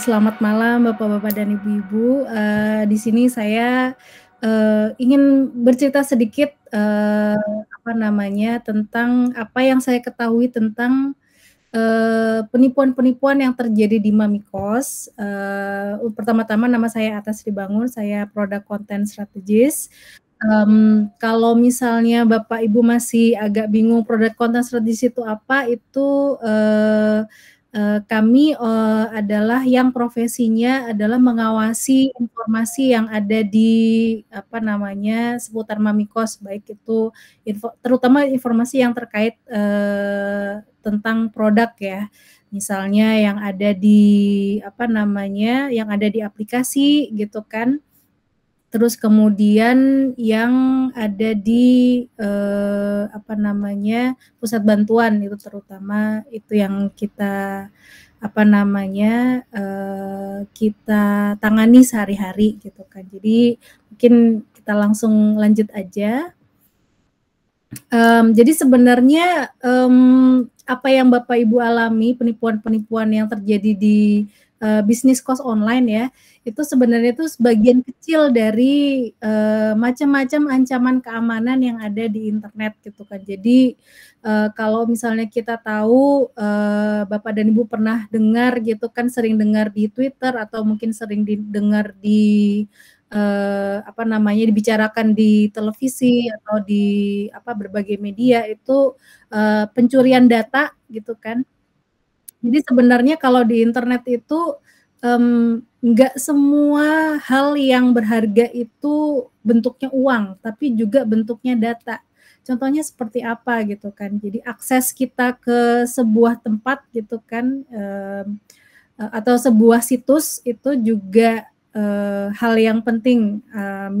selamat malam Bapak-bapak dan Ibu-ibu. Uh, di sini saya uh, ingin bercerita sedikit uh, apa namanya tentang apa yang saya ketahui tentang penipuan-penipuan uh, yang terjadi di Mamikos. Uh, pertama-tama nama saya Atas Dibangun, saya produk konten strategis. Um, kalau misalnya Bapak Ibu masih agak bingung produk konten strategis itu apa, itu uh, Eh, kami eh, adalah yang profesinya adalah mengawasi informasi yang ada di apa namanya seputar Mamikos baik itu info, terutama informasi yang terkait eh, tentang produk ya misalnya yang ada di apa namanya yang ada di aplikasi gitu kan terus kemudian yang ada di eh, apa namanya pusat bantuan itu terutama itu yang kita apa namanya eh, kita tangani sehari-hari gitu kan jadi mungkin kita langsung lanjut aja um, jadi sebenarnya um, apa yang bapak ibu alami penipuan-penipuan yang terjadi di uh, bisnis kos online ya itu sebenarnya itu sebagian kecil dari uh, macam-macam ancaman keamanan yang ada di internet gitu kan jadi uh, kalau misalnya kita tahu uh, bapak dan ibu pernah dengar gitu kan sering dengar di Twitter atau mungkin sering didengar di Uh, apa namanya dibicarakan di televisi atau di apa berbagai media itu uh, pencurian data gitu kan jadi sebenarnya kalau di internet itu nggak um, semua hal yang berharga itu bentuknya uang, tapi juga bentuknya data. Contohnya seperti apa gitu kan? Jadi akses kita ke sebuah tempat gitu kan, um, atau sebuah situs itu juga uh, hal yang penting. Uh,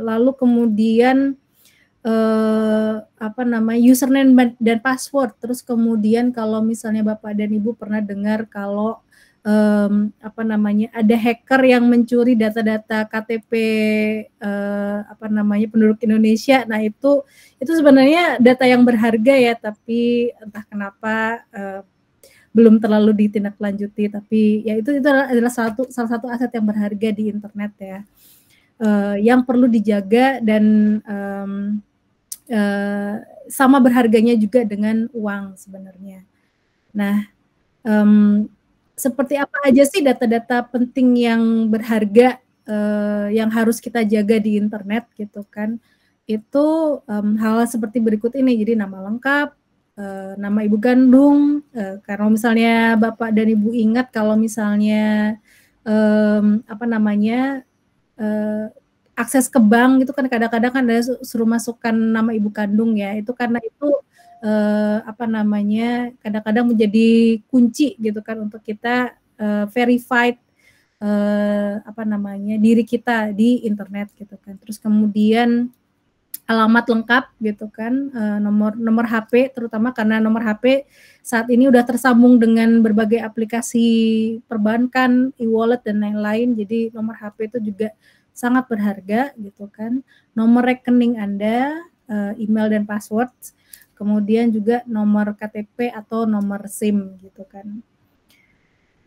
lalu kemudian eh, apa nama username dan password. Terus kemudian kalau misalnya Bapak dan Ibu pernah dengar kalau um, apa namanya ada hacker yang mencuri data-data KTP uh, eh, apa namanya penduduk Indonesia. Nah itu itu sebenarnya data yang berharga ya, tapi entah kenapa uh, belum terlalu ditindaklanjuti. Tapi ya itu itu adalah satu salah satu aset yang berharga di internet ya, uh, yang perlu dijaga dan um, uh, sama berharganya juga dengan uang sebenarnya. Nah, um, seperti apa aja sih data-data penting yang berharga uh, yang harus kita jaga di internet gitu kan? Itu um, hal seperti berikut ini. Jadi nama lengkap, uh, nama ibu kandung. Uh, karena misalnya bapak dan ibu ingat kalau misalnya um, apa namanya akses ke bank itu kan kadang-kadang kan ada suruh masukkan nama ibu kandung ya itu karena itu eh, apa namanya kadang-kadang menjadi kunci gitu kan untuk kita eh, verified eh, apa namanya diri kita di internet gitu kan terus kemudian alamat lengkap gitu kan eh, nomor nomor HP terutama karena nomor HP saat ini udah tersambung dengan berbagai aplikasi perbankan e-wallet dan lain-lain jadi nomor HP itu juga sangat berharga gitu kan. Nomor rekening Anda, eh, email dan password, kemudian juga nomor KTP atau nomor SIM gitu kan.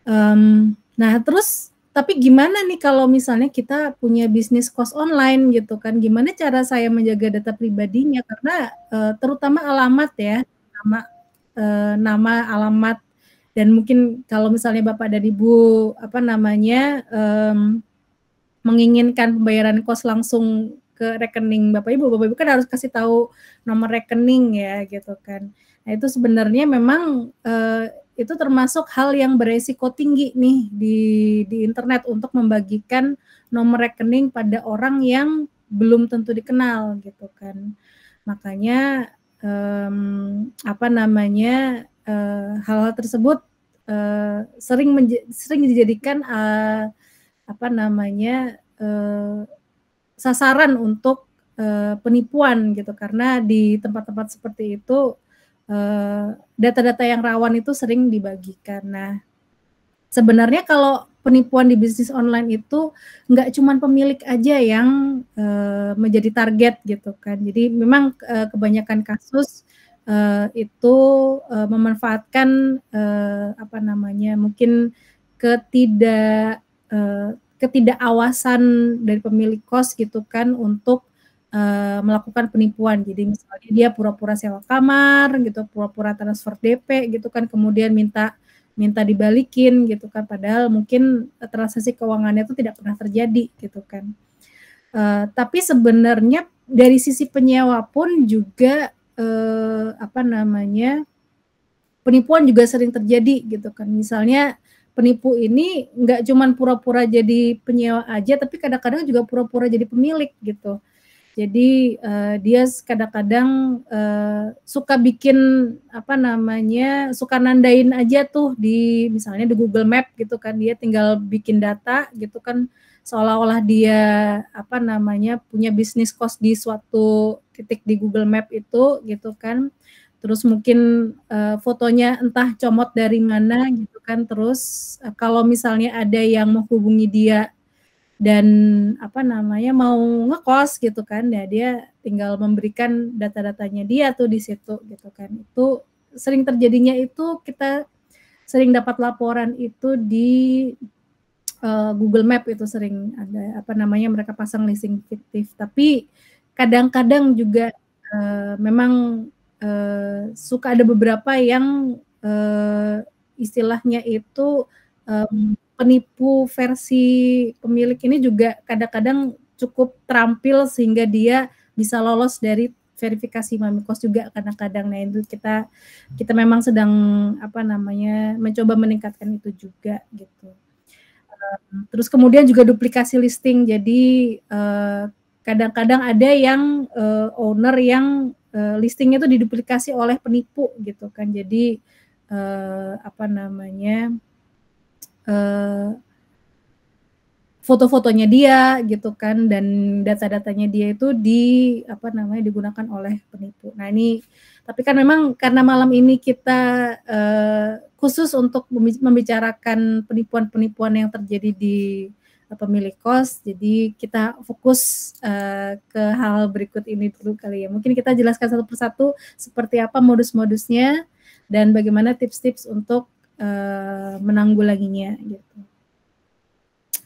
Um, nah terus tapi gimana nih kalau misalnya kita punya bisnis kos online gitu kan gimana cara saya menjaga data pribadinya karena uh, terutama alamat ya nama uh, nama alamat dan mungkin kalau misalnya bapak dan ibu apa namanya um, menginginkan pembayaran kos langsung ke rekening Bapak Ibu, Bapak Ibu kan harus kasih tahu nomor rekening ya gitu kan. Nah, itu sebenarnya memang eh, itu termasuk hal yang beresiko tinggi nih di di internet untuk membagikan nomor rekening pada orang yang belum tentu dikenal gitu kan. Makanya um, apa namanya hal eh, hal-hal tersebut uh, sering sering dijadikan uh, apa namanya eh, sasaran untuk eh, penipuan gitu karena di tempat-tempat seperti itu eh, data-data eh, yang rawan itu sering dibagikan. Nah, sebenarnya kalau penipuan di bisnis online itu nggak cuma pemilik aja yang eh, menjadi target gitu kan. Jadi memang eh, kebanyakan kasus uh, itu uh, memanfaatkan uh, apa namanya mungkin ketidak uh, ketidakawasan dari pemilik kos gitu kan untuk uh, melakukan penipuan. Jadi misalnya dia pura-pura sewa kamar gitu, pura-pura transfer DP gitu kan, kemudian minta minta dibalikin gitu kan, padahal mungkin transaksi keuangannya itu tidak pernah terjadi gitu kan. Uh, tapi sebenarnya dari sisi penyewa pun juga uh, apa namanya penipuan juga sering terjadi gitu kan. Misalnya penipu ini nggak cuma pura-pura jadi penyewa aja, tapi kadang-kadang juga pura-pura jadi pemilik gitu. Jadi uh, dia kadang-kadang uh, suka bikin apa namanya suka nandain aja tuh di misalnya di Google Map gitu kan dia tinggal bikin data gitu kan seolah-olah dia apa namanya punya bisnis kos di suatu titik di Google Map itu gitu kan terus mungkin uh, fotonya entah comot dari mana gitu kan terus uh, kalau misalnya ada yang mau hubungi dia dan apa namanya mau ngekos gitu kan ya dia tinggal memberikan data-datanya dia tuh di situ gitu kan itu sering terjadinya itu kita sering dapat laporan itu di uh, Google Map itu sering ada apa namanya mereka pasang leasing fiktif tapi kadang-kadang juga uh, memang Eh, suka ada beberapa yang uh, istilahnya itu um, penipu versi pemilik ini juga kadang-kadang cukup terampil sehingga dia bisa lolos dari verifikasi mami kos juga kadang-kadang nah itu kita kita memang sedang apa namanya mencoba meningkatkan itu juga gitu terus kemudian juga duplikasi listing jadi eh, kadang-kadang ada yang owner yang Eh, listingnya itu diduplikasi oleh penipu gitu kan. Jadi uh, apa namanya uh, foto-fotonya dia gitu kan dan data-datanya dia itu di apa namanya digunakan oleh penipu. Nah ini tapi kan memang karena malam ini kita uh, khusus untuk membicarakan penipuan-penipuan yang terjadi di pemilik kos. Jadi kita fokus uh, ke hal berikut ini dulu kali ya. Mungkin kita jelaskan satu persatu seperti apa modus-modusnya dan bagaimana tips-tips untuk uh, menanggulanginya gitu.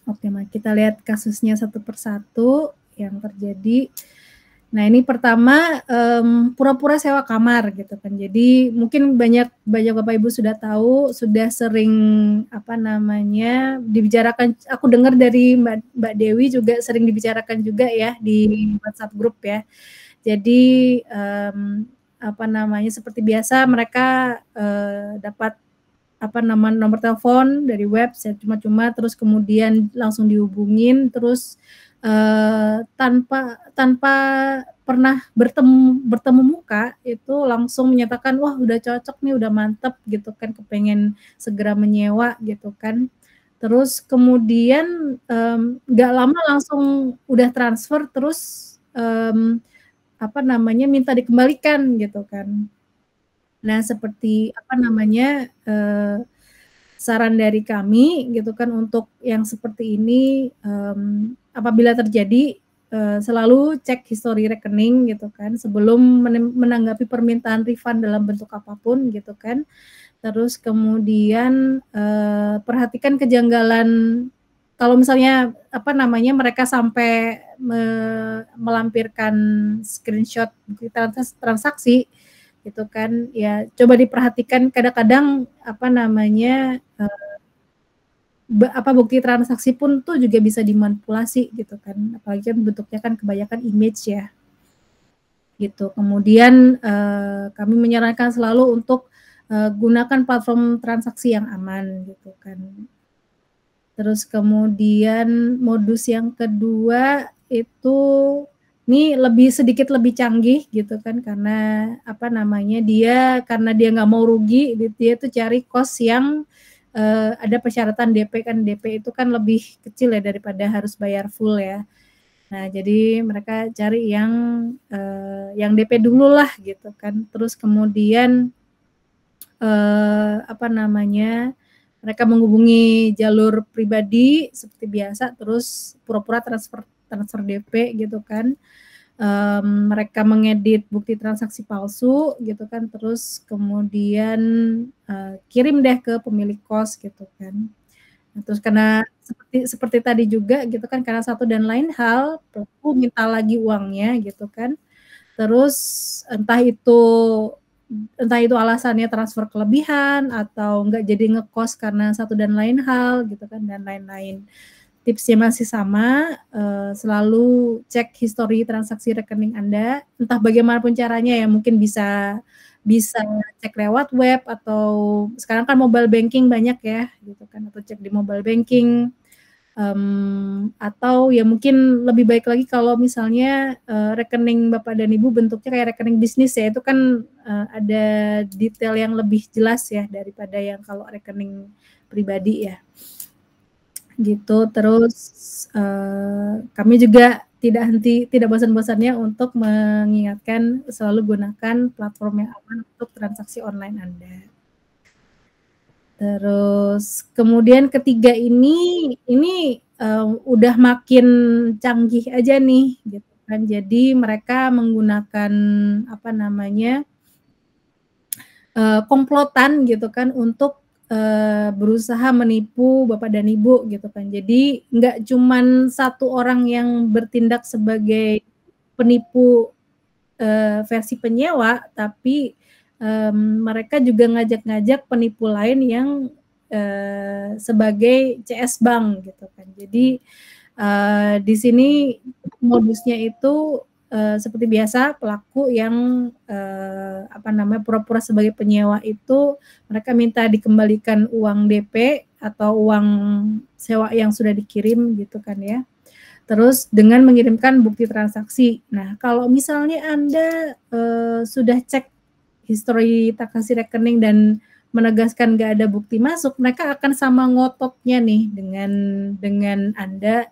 Oke, mari kita lihat kasusnya satu persatu yang terjadi. Uh, Nah ini pertama pura pura-pura sewa kamar gitu kan. Jadi mungkin banyak banyak bapak ibu sudah tahu, sudah sering apa namanya dibicarakan. Aku dengar dari mbak mbak Dewi juga sering dibicarakan juga ya di WhatsApp grup ya. Jadi um, apa namanya seperti biasa mereka uh, dapat apa nama nomor telepon dari web cuma-cuma terus kemudian langsung dihubungin terus uh, tanpa tanpa pernah bertemu bertemu muka itu langsung menyatakan wah udah cocok nih udah mantep gitu kan kepengen segera menyewa gitu kan terus kemudian nggak um, lama langsung udah transfer terus um, apa namanya minta dikembalikan gitu kan nah seperti apa namanya uh, saran dari kami gitu kan untuk yang seperti ini um, apabila terjadi eh, selalu cek histori rekening gitu kan sebelum menanggapi permintaan refund dalam bentuk apapun gitu kan terus kemudian eh, perhatikan kejanggalan kalau misalnya apa namanya mereka sampai me melampirkan screenshot transaksi gitu kan ya coba diperhatikan kadang-kadang apa namanya eh, apa bukti transaksi pun tuh juga bisa dimanipulasi gitu kan apalagi kan bentuknya kan kebanyakan image ya gitu kemudian eh, kami menyarankan selalu untuk eh, gunakan platform transaksi yang aman gitu kan terus kemudian modus yang kedua itu ini lebih sedikit lebih canggih gitu kan karena apa namanya dia karena dia nggak mau rugi dia tuh cari kos yang uh, ada persyaratan DP kan DP itu kan lebih kecil ya daripada harus bayar full ya. Nah, jadi mereka cari yang uh, yang DP dulu lah gitu kan. Terus kemudian uh, apa namanya? Mereka menghubungi jalur pribadi seperti biasa terus pura-pura transfer transfer DP gitu kan. Uh, um, mereka mengedit bukti transaksi palsu gitu kan terus kemudian uh, kirim deh ke pemilik kos gitu kan nah, terus karena seperti seperti tadi juga gitu kan karena satu dan lain hal pelaku minta lagi uangnya gitu kan terus entah itu entah itu alasannya transfer kelebihan atau enggak jadi ngekos karena satu dan lain hal gitu kan dan lain-lain tipsnya masih sama, eh, selalu cek histori transaksi rekening Anda. Entah bagaimanapun caranya ya, mungkin bisa bisa cek lewat web atau sekarang kan mobile banking banyak ya, gitu kan atau cek di mobile banking. Um, atau ya mungkin lebih baik lagi kalau misalnya uh, rekening bapak dan ibu bentuknya kayak rekening bisnis ya itu kan uh, ada detail yang lebih jelas ya daripada yang kalau rekening pribadi ya gitu. Terus uh, kami juga tidak henti tidak bosan-bosannya untuk mengingatkan selalu gunakan platform yang aman untuk transaksi online Anda. Terus kemudian ketiga ini ini uh, udah makin canggih aja nih gitu kan. Jadi mereka menggunakan apa namanya uh, komplotan gitu kan untuk Eh, berusaha menipu bapak dan ibu gitu kan. Jadi nggak cuma satu orang yang bertindak sebagai penipu uh, versi penyewa, tapi um, mereka juga ngajak-ngajak penipu lain yang uh, sebagai CS Bank gitu kan. Jadi uh, di sini modusnya itu Eh, seperti biasa pelaku yang uh, apa namanya pura-pura sebagai penyewa itu mereka minta dikembalikan uang DP atau uang sewa yang sudah dikirim gitu kan ya. Terus dengan mengirimkan bukti transaksi. Nah, kalau misalnya Anda uh, sudah cek histori takasi rekening dan menegaskan gak ada bukti masuk, mereka akan sama ngototnya nih dengan dengan Anda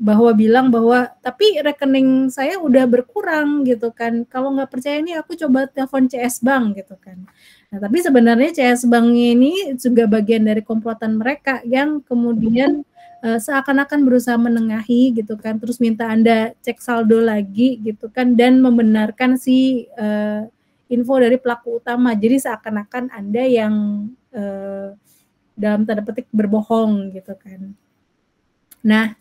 bahwa bilang bahwa tapi rekening saya udah berkurang gitu kan kalau nggak percaya ini aku coba telepon CS Bank gitu kan nah tapi sebenarnya CS Bank ini juga bagian dari komplotan mereka yang kemudian uh, seakan-akan berusaha menengahi gitu kan terus minta anda cek saldo lagi gitu kan dan membenarkan si uh, info dari pelaku utama jadi seakan-akan anda yang uh, dalam tanda petik berbohong gitu kan nah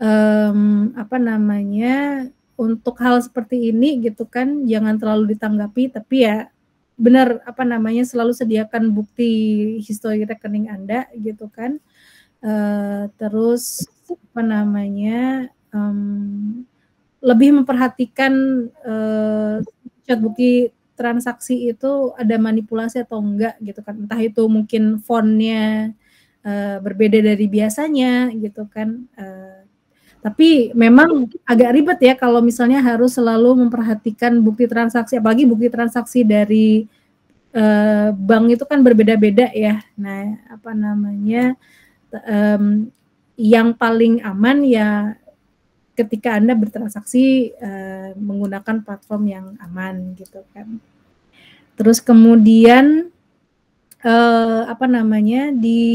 um, apa namanya untuk hal seperti ini gitu kan jangan terlalu ditanggapi tapi ya benar apa namanya selalu sediakan bukti histori rekening Anda gitu kan uh, terus apa namanya um, lebih memperhatikan uh, bukti transaksi itu ada manipulasi atau enggak gitu kan entah itu mungkin fontnya uh, berbeda dari biasanya gitu kan uh, tapi memang agak ribet ya kalau misalnya harus selalu memperhatikan bukti transaksi, apalagi bukti transaksi dari eh, bank itu kan berbeda-beda ya. Nah, apa namanya um, yang paling aman ya ketika anda bertransaksi eh, menggunakan platform yang aman gitu kan. Terus kemudian eh, apa namanya di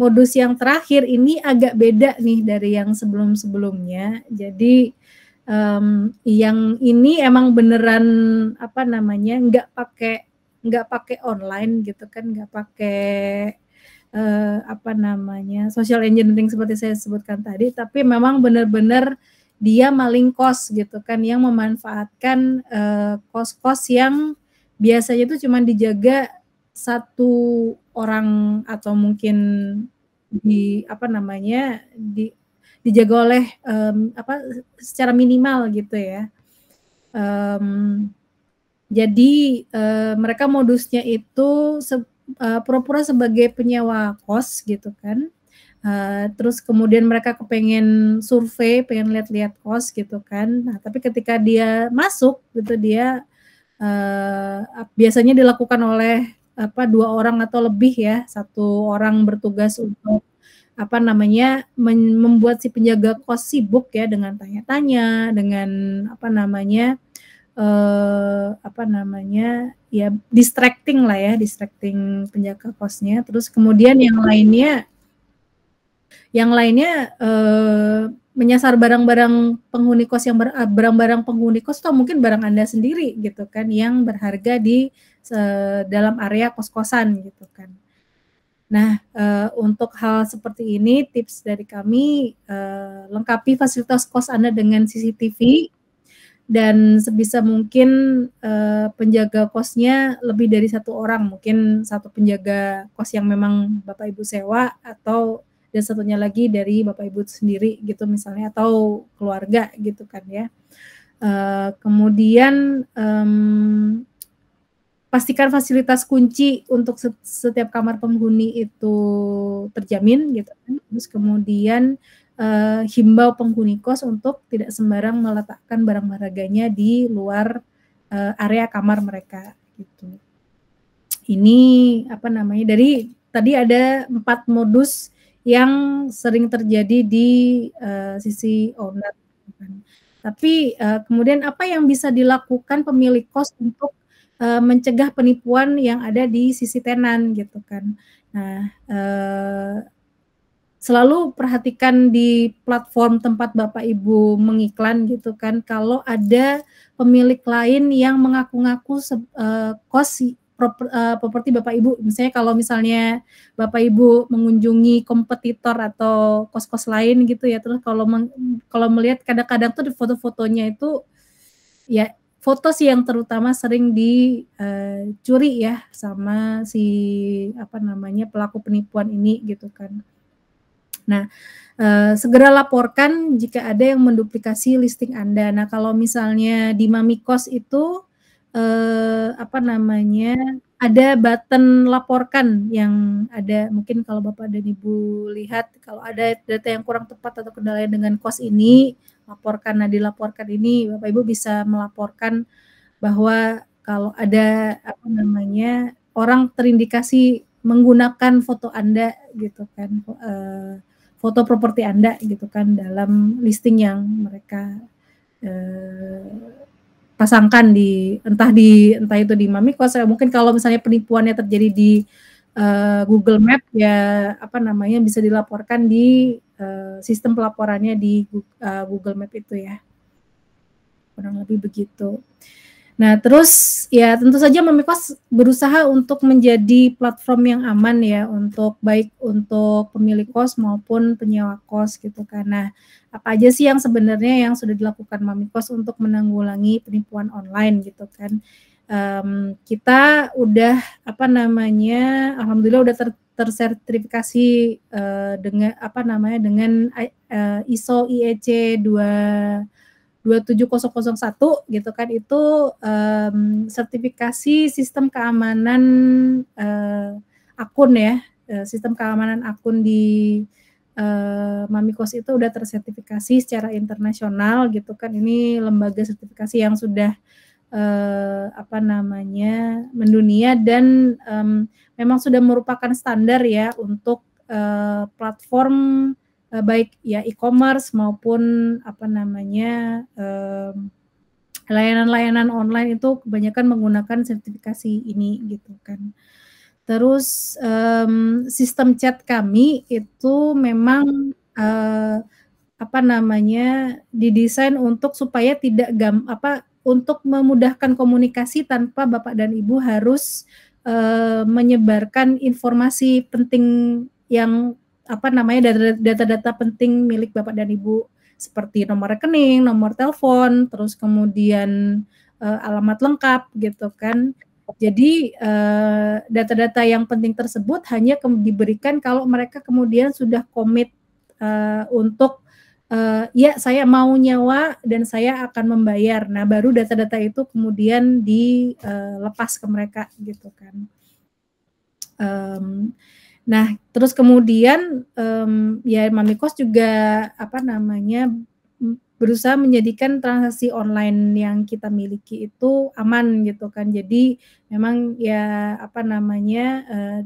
modus yang terakhir ini agak beda nih dari yang sebelum-sebelumnya. Jadi um, yang ini emang beneran apa namanya nggak pakai nggak pakai online gitu kan nggak pakai uh, apa namanya social engineering seperti saya sebutkan tadi tapi memang bener-bener dia maling kos gitu kan yang memanfaatkan eh, kos-kos uh, yang biasanya itu cuma dijaga satu orang atau mungkin di apa namanya di dijaga oleh um, apa secara minimal gitu ya. Um, jadi uh, mereka modusnya itu se, uh, pura-pura sebagai penyewa kos gitu kan. Uh, terus kemudian mereka kepengen survei, pengen lihat-lihat kos gitu kan. Nah, tapi ketika dia masuk gitu dia uh, biasanya dilakukan oleh apa dua orang atau lebih ya satu orang bertugas untuk apa namanya membuat si penjaga kos sibuk ya dengan tanya-tanya dengan apa namanya eh, apa namanya ya distracting lah ya distracting penjaga kosnya terus kemudian yang lainnya yang lainnya eh, menyasar barang-barang penghuni kos yang barang-barang penghuni kos atau mungkin barang anda sendiri gitu kan yang berharga di dalam area kos-kosan gitu kan. Nah, e, untuk hal seperti ini tips dari kami e, lengkapi fasilitas kos Anda dengan CCTV dan sebisa mungkin e, penjaga kosnya lebih dari satu orang, mungkin satu penjaga kos yang memang Bapak Ibu sewa atau dan satunya lagi dari Bapak Ibu sendiri gitu misalnya atau keluarga gitu kan ya. E, kemudian pastikan fasilitas kunci untuk setiap kamar penghuni itu terjamin gitu kan. Terus kemudian uh, himbau penghuni kos untuk tidak sembarang meletakkan barang barangnya di luar uh, area kamar mereka gitu. Ini apa namanya dari tadi ada empat modus yang sering terjadi di uh, sisi owner. Gitu kan. Tapi uh, kemudian apa yang bisa dilakukan pemilik kos untuk uh, mencegah penipuan yang ada di sisi tenan gitu kan. Nah, uh, selalu perhatikan di platform tempat Bapak Ibu mengiklan gitu kan kalau ada pemilik lain yang mengaku-ngaku uh, kos properti Bapak Ibu misalnya kalau misalnya Bapak Ibu mengunjungi kompetitor atau kos-kos lain gitu ya terus kalau kalau melihat kadang-kadang tuh foto-fotonya itu ya foto sih yang terutama sering dicuri eh, ya sama si apa namanya pelaku penipuan ini gitu kan. Nah, uh, segera laporkan jika ada yang menduplikasi listing Anda. Nah, kalau misalnya di kos itu eh, apa namanya? Ada button laporkan yang ada mungkin kalau Bapak dan Ibu lihat kalau ada data yang kurang tepat atau kendala dengan kos ini laporkan. Nah, dilaporkan ini Bapak Ibu bisa melaporkan bahwa kalau ada apa namanya orang terindikasi menggunakan foto Anda gitu kan eh, foto properti Anda gitu kan dalam listing yang mereka eh, pasangkan di entah di entah itu di Mami kuasa mungkin kalau misalnya penipuannya terjadi di uh, Google Map ya apa namanya bisa dilaporkan di uh, sistem pelaporannya di uh, Google Map itu ya kurang lebih begitu. Nah terus ya tentu saja Memikos berusaha untuk menjadi platform yang aman ya untuk baik untuk pemilik kos maupun penyewa kos gitu kan. Nah apa aja sih yang sebenarnya yang sudah dilakukan Mamikos untuk menanggulangi penipuan online gitu kan? um, kita udah apa namanya alhamdulillah udah ter tersertifikasi uh, dengan apa namanya dengan uh, ISO IEC 2 27001 gitu kan itu um, sertifikasi sistem keamanan uh, akun ya sistem keamanan akun di uh, Mamikos itu udah tersertifikasi secara internasional gitu kan ini lembaga sertifikasi yang sudah uh, uh, apa namanya mendunia dan um, memang sudah merupakan standar ya untuk uh, platform uh, baik ya e-commerce maupun apa namanya layanan layanan-layanan online itu kebanyakan menggunakan sertifikasi ini gitu kan. Terus um, sistem chat kami itu memang uh, apa namanya didesain untuk supaya tidak gam apa untuk memudahkan komunikasi tanpa Bapak dan Ibu harus uh, menyebarkan informasi penting yang apa namanya data-data penting milik Bapak dan Ibu seperti nomor rekening, nomor telepon, terus kemudian uh, alamat lengkap gitu kan. Jadi eh, data-data yang penting tersebut hanya diberikan kalau mereka kemudian sudah komit untuk uh, ya saya mau nyawa dan saya akan membayar. Nah, baru data-data itu kemudian dilepas eh, ke mereka gitu kan. Um, nah, terus kemudian um, ya Mami Kos juga apa namanya berusaha menjadikan transaksi online yang kita miliki itu aman gitu kan. Jadi memang ya apa namanya uh,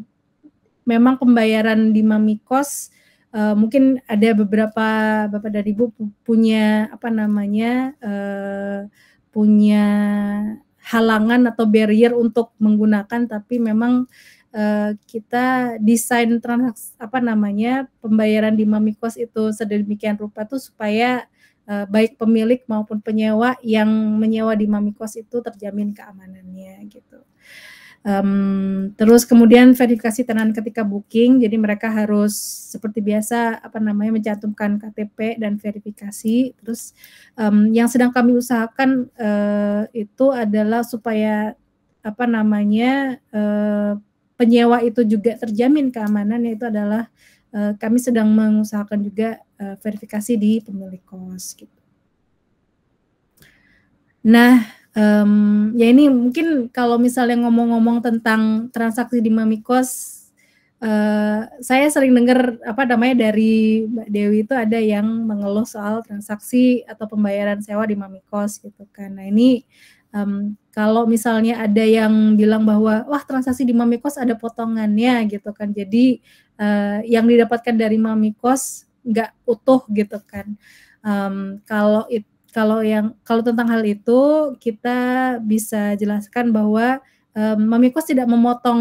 memang pembayaran di Mami Kos uh, mungkin ada beberapa bapak dan ibu punya apa namanya uh, punya halangan atau barrier untuk menggunakan tapi memang uh, kita desain transaksi apa namanya pembayaran di Mamikos itu sedemikian rupa tuh supaya uh, baik pemilik maupun penyewa yang menyewa di Mamikos itu terjamin keamanannya gitu. Um, terus kemudian verifikasi tenan ketika booking, jadi mereka harus seperti biasa apa namanya mencantumkan KTP dan verifikasi. Terus um, yang sedang kami usahakan uh, itu adalah supaya apa namanya uh, penyewa itu juga terjamin keamanan yaitu adalah uh, kami sedang mengusahakan juga uh, verifikasi di pemilik kos. Gitu. Nah um, ya ini mungkin kalau misalnya ngomong-ngomong tentang transaksi di Mamikos Uh, saya sering dengar apa namanya dari Mbak Dewi itu ada yang mengeluh soal transaksi atau pembayaran sewa di Mamikos gitu kan. Nah ini um, kalau misalnya ada yang bilang bahwa wah transaksi di Mamikos ada potongannya gitu kan. Jadi uh, yang didapatkan dari Mamikos nggak utuh gitu kan. Um, kalau itu kalau yang kalau tentang hal itu kita bisa jelaskan bahwa um, Mami Kos tidak memotong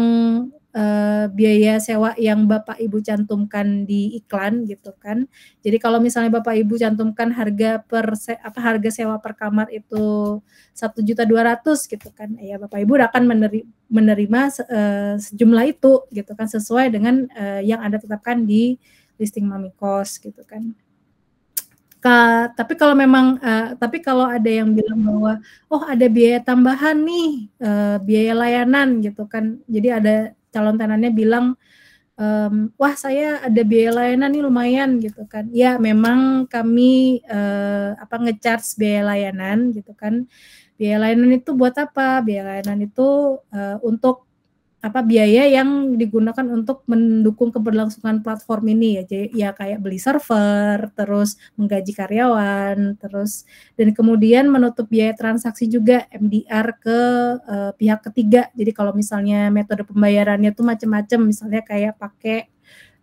uh, biaya sewa yang Bapak Ibu cantumkan di iklan gitu kan. Jadi kalau misalnya Bapak Ibu cantumkan harga per se, apa harga sewa per kamar itu satu juta 1.200 gitu kan. Eh, ya Bapak Ibu akan menerima, menerima uh, sejumlah itu gitu kan sesuai dengan uh, yang Anda tetapkan di listing Mami Kos gitu kan. Ka, tapi kalau memang uh, tapi kalau ada yang bilang bahwa oh ada biaya tambahan nih uh, biaya layanan gitu kan jadi ada calon tenannya bilang um, wah saya ada biaya layanan nih lumayan gitu kan ya memang kami uh, apa ngecharge biaya layanan gitu kan biaya layanan itu buat apa biaya layanan itu uh, untuk apa biaya yang digunakan untuk mendukung keberlangsungan platform ini ya jadi ya kayak beli server terus menggaji karyawan terus dan kemudian menutup biaya transaksi juga MDR ke uh, pihak ketiga jadi kalau misalnya metode pembayarannya tuh macam-macam misalnya kayak pakai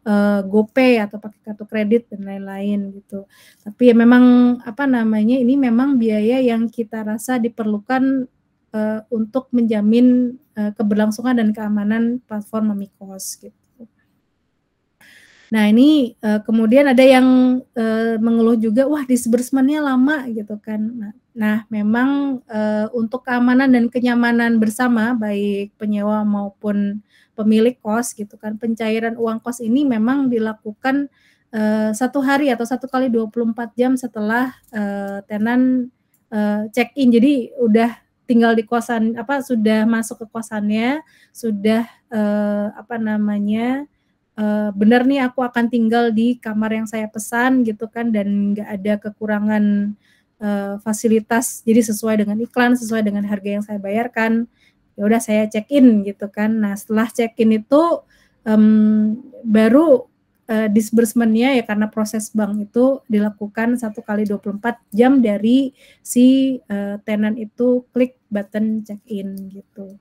uh, GoPay atau pakai kartu kredit dan lain-lain gitu. Tapi ya memang apa namanya ini memang biaya yang kita rasa diperlukan uh, untuk menjamin uh, keberlangsungan dan keamanan platform Mamikos gitu. Nah ini uh, kemudian ada yang uh, mengeluh juga, wah disbursementnya lama gitu kan. Nah, nah memang uh, untuk keamanan dan kenyamanan bersama baik penyewa maupun pemilik kos gitu kan, pencairan uang kos ini memang dilakukan uh, satu hari atau satu kali 24 jam setelah uh, tenan uh, check in. Jadi udah tinggal di kosan apa sudah masuk ke kosannya sudah uh, apa namanya uh, benar nih aku akan tinggal di kamar yang saya pesan gitu kan dan nggak ada kekurangan uh, fasilitas jadi sesuai dengan iklan sesuai dengan harga yang saya bayarkan ya udah saya check in gitu kan nah setelah check in itu um, baru uh, disbursementnya ya karena proses bank itu dilakukan satu kali 24 jam dari si uh, eh, tenan itu klik button check in gitu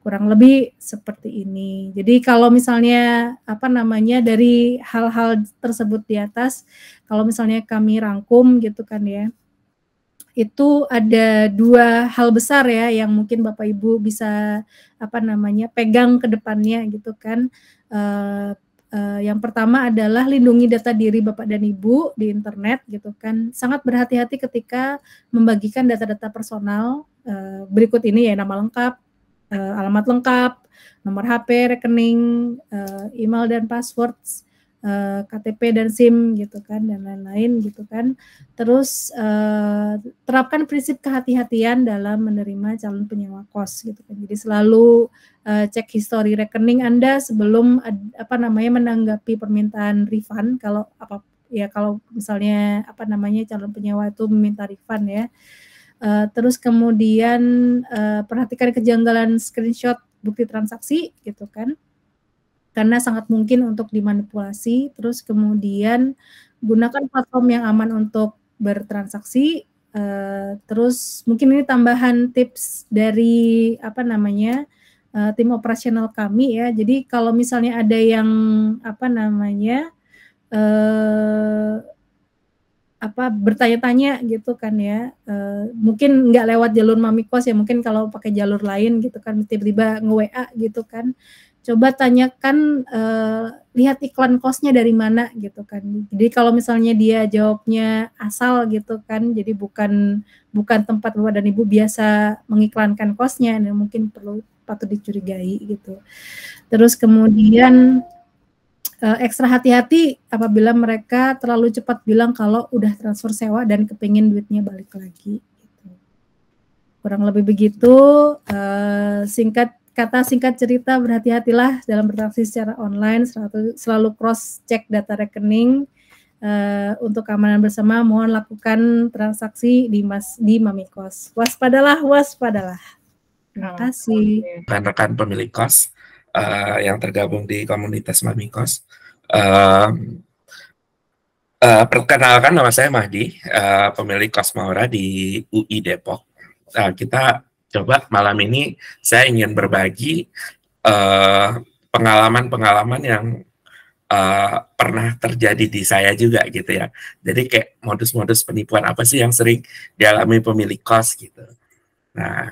kurang lebih seperti ini. Jadi kalau misalnya apa namanya dari hal-hal tersebut di atas, kalau misalnya kami rangkum gitu kan ya, itu ada dua hal besar ya yang mungkin bapak ibu bisa apa namanya pegang ke depannya gitu kan. Eh, Uh, yang pertama adalah lindungi data diri Bapak dan Ibu di internet gitu kan. Sangat berhati-hati ketika membagikan data-data personal. Uh, berikut ini ya nama lengkap, uh, alamat lengkap, nomor HP, rekening, uh, email dan password Eh, KTP dan SIM gitu kan dan lain-lain gitu kan. Terus uh, terapkan prinsip kehati-hatian dalam menerima calon penyewa kos gitu kan. Jadi selalu uh, cek histori rekening Anda sebelum ad, apa namanya menanggapi permintaan refund kalau apa ya kalau misalnya apa namanya calon penyewa itu meminta refund ya. Uh, terus kemudian uh, perhatikan kejanggalan screenshot bukti transaksi gitu kan karena sangat mungkin untuk dimanipulasi. Terus kemudian gunakan platform yang aman untuk bertransaksi. Uh, terus mungkin ini tambahan tips dari apa namanya uh, tim operasional kami ya. Jadi kalau misalnya ada yang apa namanya uh, apa bertanya-tanya gitu kan ya uh, mungkin nggak lewat jalur mamikos ya mungkin kalau pakai jalur lain gitu kan tiba-tiba nge WA gitu kan coba tanyakan uh, lihat iklan kosnya dari mana gitu kan jadi kalau misalnya dia jawabnya asal gitu kan jadi bukan bukan tempat bapak dan ibu biasa mengiklankan kosnya dan mungkin perlu patut dicurigai gitu terus kemudian uh, ekstra hati-hati apabila mereka terlalu cepat bilang kalau udah transfer sewa dan kepingin duitnya balik lagi gitu. kurang lebih begitu uh, singkat kata singkat cerita berhati-hatilah dalam bertransaksi secara online selalu, selalu cross check data rekening uh, untuk keamanan bersama mohon lakukan transaksi di mas di mami kos waspadalah waspadalah terima ah, kasih rekan-rekan pemilik kos uh, yang tergabung di komunitas mami kos uh, eh, uh, perkenalkan nama saya Mahdi uh, pemilik kos Maura di UI Depok uh, kita coba malam ini saya ingin berbagi pengalaman eh, pengalaman-pengalaman yang uh, pernah terjadi di saya juga gitu ya. Jadi kayak modus-modus penipuan apa sih yang sering dialami pemilik kos gitu. Nah,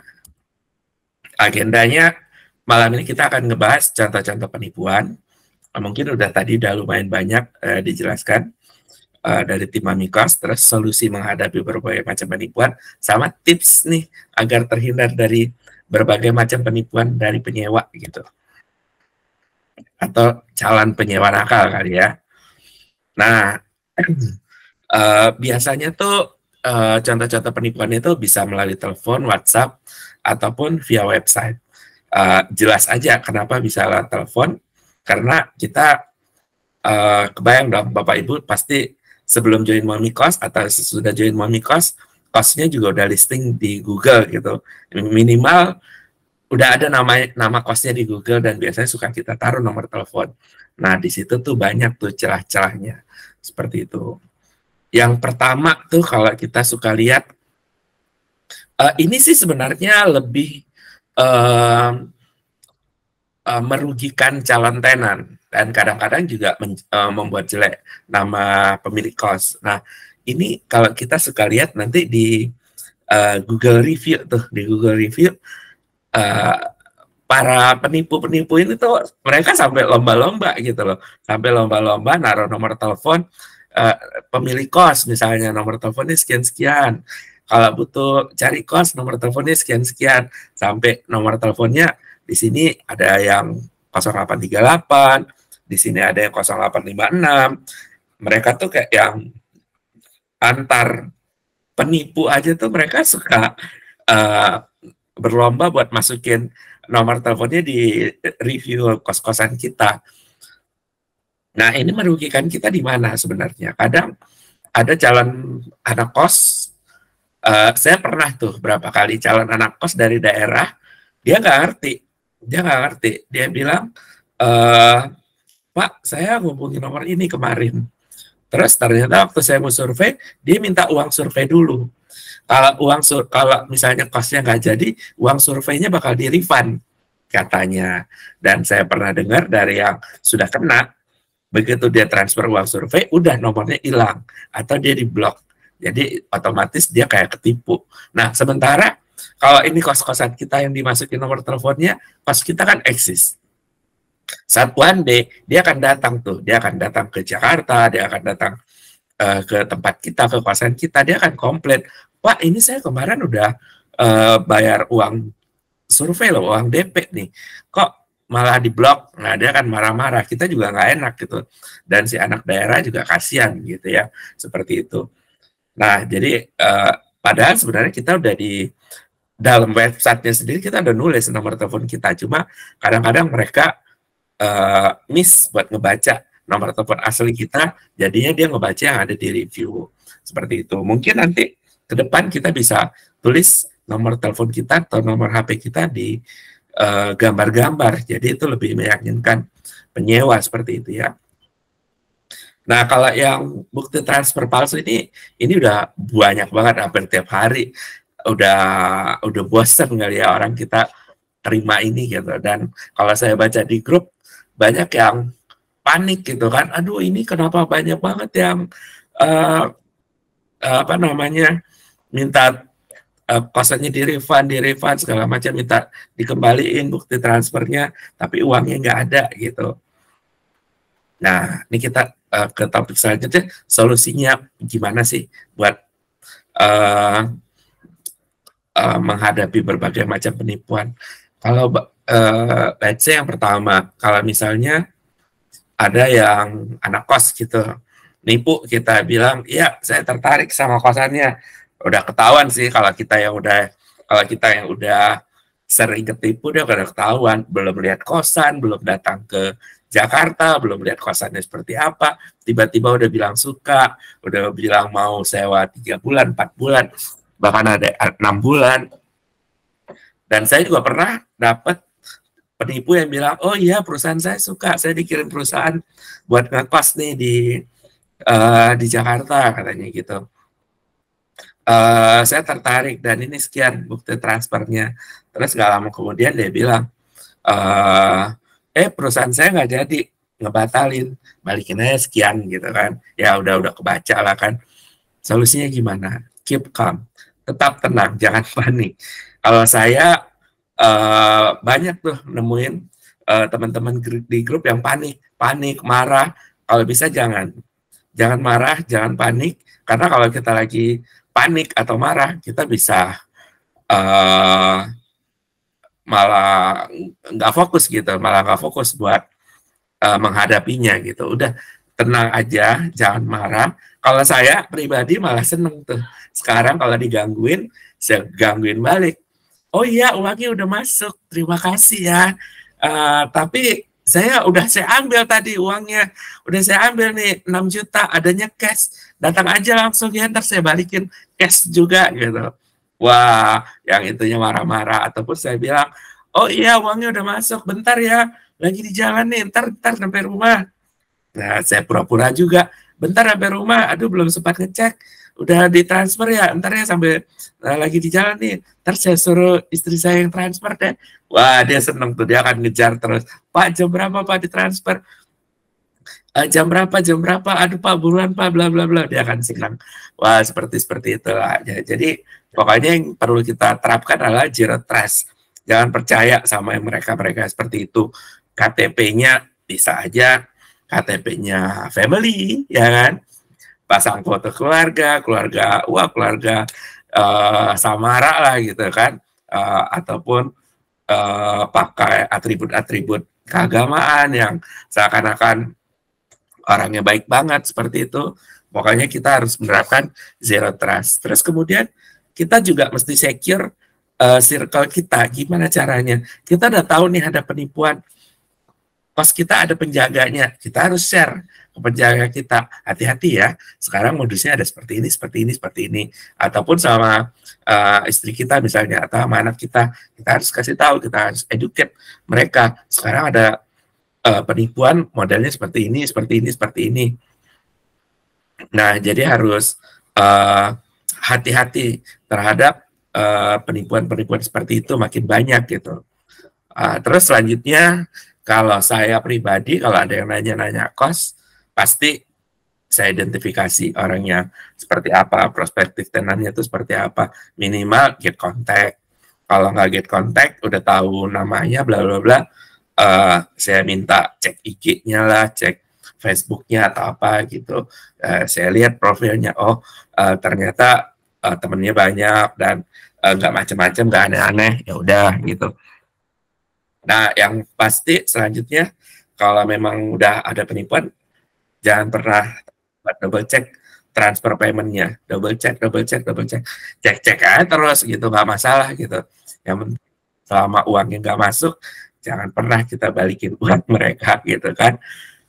agendanya malam ini kita akan ngebahas contoh-contoh penipuan. Mungkin udah tadi udah lumayan banyak uh, dijelaskan uh, dari tim Amikos, terus solusi menghadapi berbagai macam penipuan, sama tips nih agar terhindar dari berbagai macam penipuan dari penyewa gitu. Atau calon penyewa nakal kali ya. Nah, uh, biasanya tuh contoh eh, contoh-contoh penipuan itu bisa melalui telepon, WhatsApp, ataupun via website. Uh, jelas aja kenapa bisa lewat telepon, karena kita uh, kebayang dong Bapak Ibu pasti sebelum join mommy Class atau sesudah join Mami Class, kosnya juga udah listing di Google gitu. Minimal udah ada nama nama kosnya di Google dan biasanya suka kita taruh nomor telepon. Nah, di situ tuh banyak tuh celah-celahnya. Seperti itu. Yang pertama tuh kalau kita suka lihat uh, ini sih sebenarnya lebih uh, uh, merugikan calon tenan dan kadang-kadang juga men, uh, membuat jelek nama pemilik kos. Nah, ini kalau kita suka lihat nanti di uh, Google review tuh di Google review uh, para penipu-penipu ini tuh mereka sampai lomba-lomba gitu loh, sampai lomba-lomba naruh nomor telepon uh, pemilik kos misalnya nomor teleponnya sekian-sekian. Kalau butuh cari kos nomor teleponnya sekian-sekian sampai nomor teleponnya di sini ada yang 0838, di sini ada yang 0856. Mereka tuh kayak yang antar penipu aja tuh mereka suka uh, berlomba buat masukin nomor teleponnya di review kos-kosan kita. Nah, ini merugikan kita di mana sebenarnya? Kadang ada calon anak kos, uh, saya pernah tuh berapa kali calon anak kos dari daerah, dia nggak ngerti dia nggak ngerti dia bilang e, pak saya hubungi nomor ini kemarin terus ternyata waktu saya mau survei dia minta uang survei dulu kalau uang sur kalau misalnya kosnya nggak jadi uang surveinya bakal di refund katanya dan saya pernah dengar dari yang sudah kena begitu dia transfer uang survei udah nomornya hilang atau dia diblok jadi otomatis dia kayak ketipu nah sementara kalau ini kos-kosan kita yang dimasukin nomor teleponnya, kos kita kan eksis. saat one day dia akan datang tuh, dia akan datang ke Jakarta, dia akan datang uh, ke tempat kita, ke kosan kita, dia akan komplain, Wah ini saya kemarin udah uh, bayar uang survei loh, uang DP nih, kok malah diblok, nah dia kan marah-marah, kita juga nggak enak gitu, dan si anak daerah juga kasihan gitu ya, seperti itu. Nah jadi uh, padahal sebenarnya kita udah di dalam websitenya sendiri kita udah nulis nomor telepon kita cuma kadang-kadang mereka uh, miss buat ngebaca nomor telepon asli kita jadinya dia ngebaca yang ada di review seperti itu mungkin nanti ke depan kita bisa tulis nomor telepon kita atau nomor HP kita di eh, gambar-gambar uh, jadi itu lebih meyakinkan penyewa seperti itu ya Nah, kalau yang bukti transfer palsu ini, ini udah banyak banget hampir tiap hari udah udah bosan kali ya orang kita terima ini gitu dan kalau saya baca di grup banyak yang panik gitu kan aduh ini kenapa banyak banget yang uh, apa namanya minta uh, kosannya di refund di refund segala macam minta dikembaliin bukti transfernya tapi uangnya nggak ada gitu nah ini kita uh, ke topik selanjutnya solusinya gimana sih buat uh, Eh, menghadapi berbagai macam penipuan. Kalau uh, let's say yang pertama, kalau misalnya ada yang anak kos gitu, nipu kita bilang, ya saya tertarik sama kosannya. Udah ketahuan sih kalau kita yang udah kalau kita yang udah sering ketipu dia udah ketahuan, belum lihat kosan, belum datang ke Jakarta, belum lihat kosannya seperti apa, tiba-tiba udah bilang suka, udah bilang mau sewa tiga bulan, empat bulan, bahkan ada eh, enam bulan. Dan saya juga pernah dapat penipu yang bilang, oh iya perusahaan saya suka, saya dikirim perusahaan buat ngekos nih di uh, di Jakarta katanya gitu. Uh, saya tertarik dan ini sekian bukti transfernya. Terus gak lama kemudian dia bilang, uh, eh perusahaan saya nggak jadi ngebatalin, balikin aja sekian gitu kan. Ya udah udah kebaca lah kan. Solusinya gimana? Keep calm tetap tenang, jangan panik. Kalau saya uh, banyak tuh nemuin teman eh, teman-teman di grup yang panik, panik, marah. Kalau bisa jangan, jangan marah, jangan panik, karena kalau kita lagi panik atau marah, kita bisa uh, malah nggak fokus gitu, malah nggak fokus buat uh, menghadapinya gitu. Udah tenang aja, jangan marah, kalau saya pribadi malah seneng tuh. Sekarang kalau digangguin, saya gangguin balik. Oh iya, uangnya udah masuk. Terima kasih ya. Uh, tapi saya udah saya ambil tadi uangnya. Udah saya ambil nih 6 juta, adanya cash. Datang aja langsung ya, ntar saya balikin cash juga gitu. Wah, yang itunya marah-marah. Ataupun saya bilang, oh iya uangnya udah masuk, bentar ya. Lagi di jalan nih, ntar, ntar sampai rumah. Nah, saya pura-pura juga bentar sampai rumah aduh belum sempat ngecek udah ditransfer ya ntar ya sampai nah, lagi di jalan nih ntar saya suruh istri saya yang transfer deh wah dia seneng tuh dia akan ngejar terus pak jam berapa pak ditransfer eh, jam berapa jam berapa aduh pak bulan pak bla bla bla dia akan senang. wah seperti seperti itu ya, jadi pokoknya yang perlu kita terapkan adalah zero trust jangan percaya sama yang mereka mereka seperti itu KTP-nya bisa aja KTP-nya family, ya kan? Pasang foto keluarga, keluarga wah keluarga uh, samara lah gitu kan, uh, ataupun uh, pakai atribut-atribut keagamaan yang seakan-akan orangnya baik banget seperti itu. Pokoknya kita harus menerapkan zero trust. Terus kemudian kita juga mesti secure uh, circle kita. Gimana caranya? Kita udah tahu nih ada penipuan kos kita ada penjaganya, kita harus share ke penjaga kita. Hati-hati ya, sekarang modusnya ada seperti ini, seperti ini, seperti ini. Ataupun sama uh, istri kita misalnya, atau sama anak kita, kita harus kasih tahu, kita harus educate mereka. Sekarang ada uh, penipuan modelnya seperti ini, seperti ini, seperti ini. Nah, jadi harus hati eh, hati-hati terhadap penipuan-penipuan uh, seperti itu makin banyak gitu. Uh, terus selanjutnya kalau saya pribadi, kalau ada yang nanya-nanya kos, pasti saya identifikasi orangnya seperti apa, prospektif tenannya itu seperti apa. Minimal get contact. Kalau nggak get contact, udah tahu namanya, bla bla bla. Uh, saya minta cek IG-nya lah, cek Facebooknya atau apa gitu. Uh, saya lihat profilnya, oh uh, ternyata uh, temennya banyak dan nggak uh, macam-macam, nggak aneh-aneh, ya udah gitu. Nah, yang pasti selanjutnya kalau memang udah ada penipuan, jangan pernah double check transfer paymentnya, double check, double check, double check, cek cek aja terus gitu, nggak masalah gitu. Yang penting selama uangnya nggak masuk, jangan pernah kita balikin buat mereka gitu kan.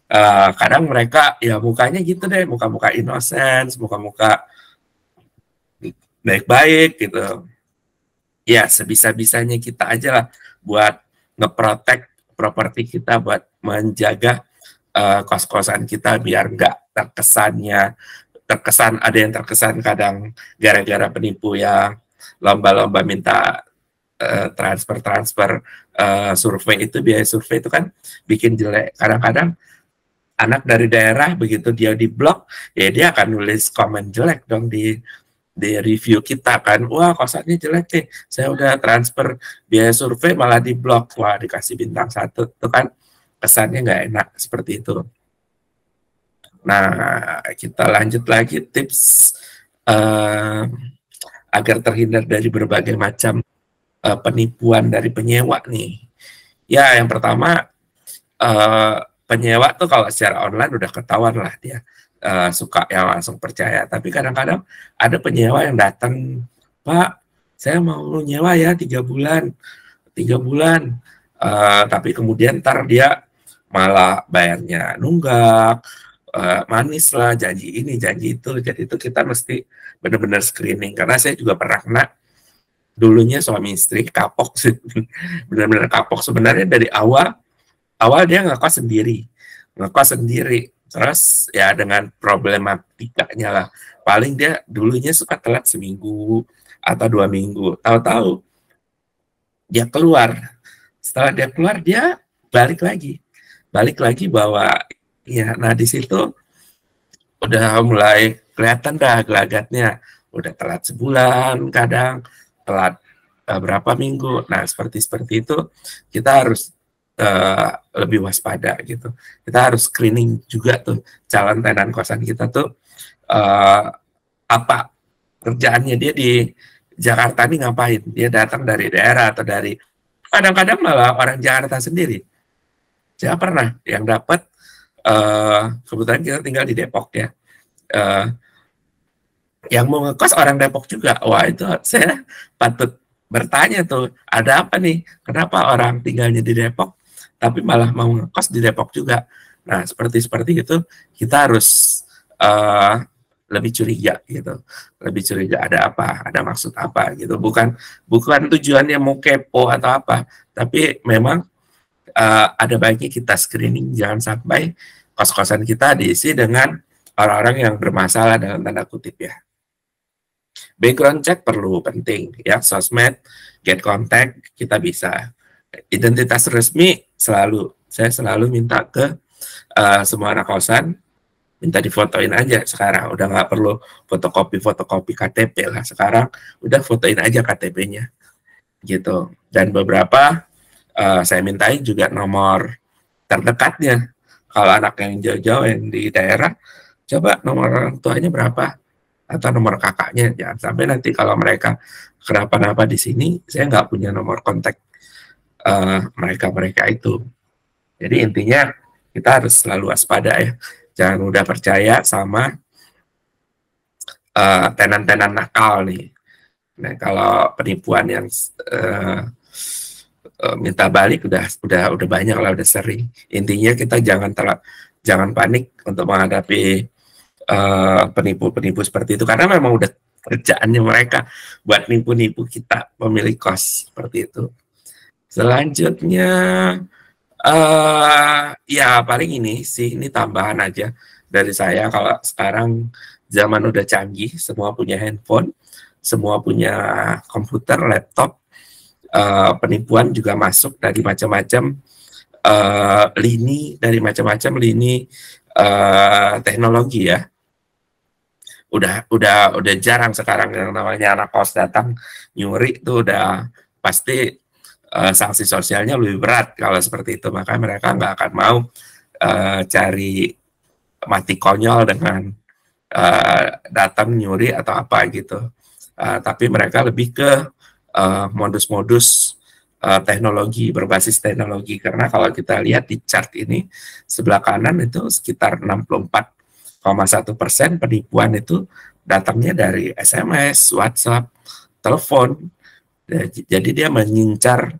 Uh, kadang mereka ya mukanya gitu deh, muka-muka innocent muka-muka baik-baik gitu. Ya sebisa-bisanya kita aja lah buat ngeprotek properti kita buat menjaga uh, kos-kosan kita biar nggak terkesannya terkesan ada yang terkesan kadang gara-gara penipu yang lomba-lomba minta eh, transfer transfer uh, survei itu biaya survei itu kan bikin jelek kadang-kadang anak dari daerah begitu dia di blok ya dia akan nulis komen jelek dong di di review kita kan, wah kosannya jelek deh, saya hmm. udah transfer biaya survei malah di blok, wah dikasih bintang satu, itu kan kesannya nggak enak seperti itu. Nah, kita lanjut lagi tips uh, agar terhindar dari berbagai macam uh, penipuan dari penyewa nih. Ya, yang pertama uh, penyewa tuh kalau secara online udah ketahuan lah dia uh, suka yang langsung percaya. Tapi kadang-kadang ada penyewa yang datang, Pak, saya mau nyewa ya tiga bulan, tiga bulan. Uh, tapi kemudian ntar dia malah bayarnya nunggak, uh, eh, manis lah, janji ini, janji itu. Jadi itu kita mesti benar-benar screening. Karena saya juga pernah kena dulunya suami istri kapok benar-benar kapok sebenarnya dari awal awal dia ngekos sendiri ngekos sendiri Terus ya dengan problematikanya lah. Paling dia dulunya suka telat seminggu atau dua minggu. Tahu-tahu dia keluar. Setelah dia keluar dia balik lagi. Balik lagi bahwa ya nah di situ udah mulai kelihatan dah gelagatnya. Udah telat sebulan kadang, telat eh, berapa minggu. Nah, seperti seperti itu kita harus uh, lebih waspada gitu. Kita harus screening juga tuh calon tenan kosan kita tuh uh, apa kerjaannya dia di Jakarta ini ngapain? Dia datang dari daerah atau dari kadang-kadang malah orang Jakarta sendiri. Saya pernah yang dapat uh, eh, kebetulan kita tinggal di Depok ya. Uh, yang mau ngekos orang Depok juga. Wah itu saya patut bertanya tuh, ada apa nih? Kenapa orang tinggalnya di Depok tapi malah mau ngekos di Depok juga. Nah, seperti seperti itu kita harus uh, lebih curiga gitu, lebih curiga ada apa, ada maksud apa gitu. Bukan bukan tujuannya mau kepo atau apa, tapi memang uh, ada baiknya kita screening jangan sampai kos-kosan kita diisi dengan orang-orang yang bermasalah dalam tanda kutip ya. Background check perlu penting ya, sosmed, get contact kita bisa. Identitas resmi selalu saya selalu minta ke uh, semua anak kosan minta difotoin aja sekarang udah nggak perlu fotokopi fotokopi KTP lah sekarang udah fotoin aja KTP-nya gitu dan beberapa uh, saya mintain juga nomor terdekatnya kalau anak yang jauh-jauh yang di daerah coba nomor orang tuanya berapa atau nomor kakaknya jangan sampai nanti kalau mereka kenapa-napa di sini saya nggak punya nomor kontak Eh, mereka-mereka uh, itu. Jadi intinya kita harus selalu waspada ya. Jangan mudah percaya sama eh, tenan-tenan uh, nakal nih. Nah, kalau penipuan yang uh, uh, minta balik udah udah udah banyak lah udah sering. Intinya kita jangan terlalu jangan panik untuk menghadapi penipu-penipu uh, seperti itu karena memang udah kerjaannya mereka buat nipu-nipu kita pemilik kos seperti itu. Selanjutnya uh, ya paling ini sih ini tambahan aja dari saya kalau sekarang zaman udah canggih, semua punya handphone, semua punya komputer, laptop, uh, penipuan juga masuk dari macam-macam uh, lini, dari macam-macam lini uh, teknologi ya. Udah udah udah jarang sekarang yang namanya anak kos datang nyuri itu udah pasti Eh, sanksi sosialnya lebih berat kalau seperti itu maka mereka nggak akan mau uh, cari mati konyol dengan uh, datang nyuri atau apa gitu uh, tapi mereka lebih ke modus modus-modus uh, teknologi berbasis teknologi karena kalau kita lihat di chart ini sebelah kanan itu sekitar 64,1 persen penipuan itu datangnya dari SMS, WhatsApp, telepon Nah, jadi dia mengincar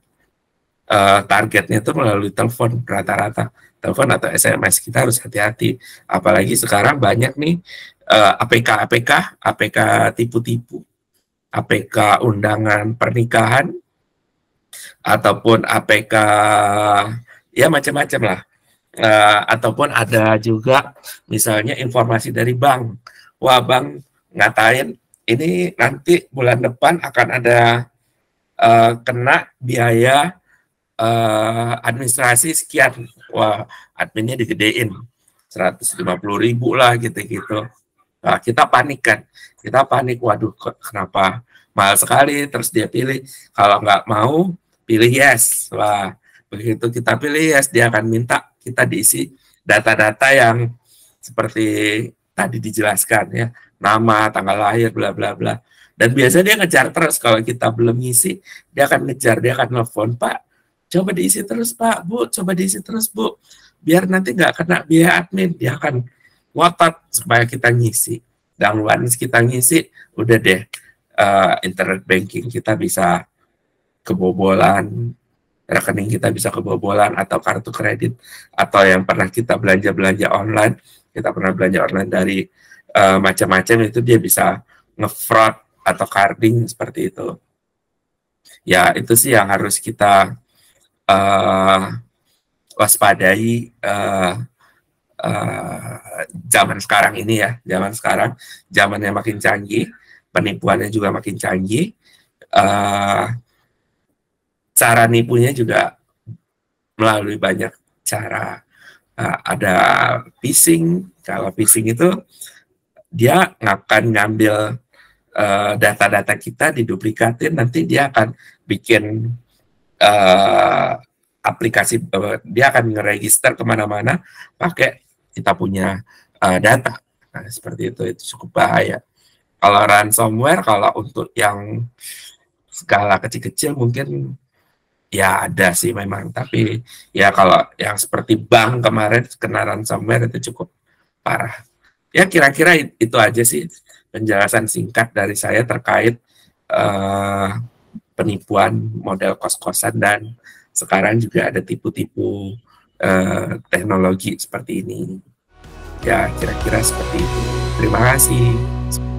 uh, targetnya itu melalui telepon rata-rata, telepon atau SMS. Kita harus hati-hati. Apalagi sekarang banyak nih uh, eh, APK APK APK tipu-tipu, APK undangan pernikahan ataupun APK ya macam-macam lah. Uh, ataupun ada juga misalnya informasi dari bank. Wah, bank ngatain ini nanti bulan depan akan ada uh, kena biaya uh, administrasi sekian. Wah, adminnya digedein. 150 ribu lah gitu-gitu. Nah, kita panik kan. Kita panik, waduh kenapa mahal sekali. Terus dia pilih, kalau nggak mau, pilih yes. Wah, begitu kita pilih yes, dia akan minta kita diisi data-data yang seperti tadi dijelaskan ya. Nama, tanggal lahir, bla bla bla. Dan biasanya dia ngejar terus kalau kita belum ngisi, dia akan ngejar, dia akan nelfon, Pak, coba diisi terus Pak, Bu, coba diisi terus Bu, biar nanti nggak kena biaya admin, dia akan ngotot supaya kita ngisi. Dan once kita ngisi, udah deh, uh, internet banking kita bisa kebobolan, rekening kita bisa kebobolan, atau kartu kredit, atau yang pernah kita belanja-belanja online, kita pernah belanja online dari uh, macam-macam, itu dia bisa ngefraud atau carding seperti itu. Ya, itu sih yang harus kita uh, waspadai uh, uh, zaman sekarang ini ya, zaman sekarang, zamannya makin canggih, penipuannya juga makin canggih, uh, cara nipunya juga melalui banyak cara. Uh, ada phishing, kalau phishing itu dia akan ngambil Eh, data-data uh, kita diduplikatin nanti dia akan bikin uh, aplikasi uh, dia akan ngeregister kemana-mana pakai kita punya uh, data nah, seperti itu itu cukup bahaya kalau ransomware kalau untuk yang skala kecil-kecil mungkin ya ada sih memang tapi ya kalau yang seperti bank kemarin kena ransomware itu cukup parah ya kira-kira itu aja sih penjelasan singkat dari saya terkait uh, penipuan model kos-kosan dan sekarang juga ada tipu-tipu uh, teknologi seperti ini. Ya, kira-kira seperti itu. Terima kasih.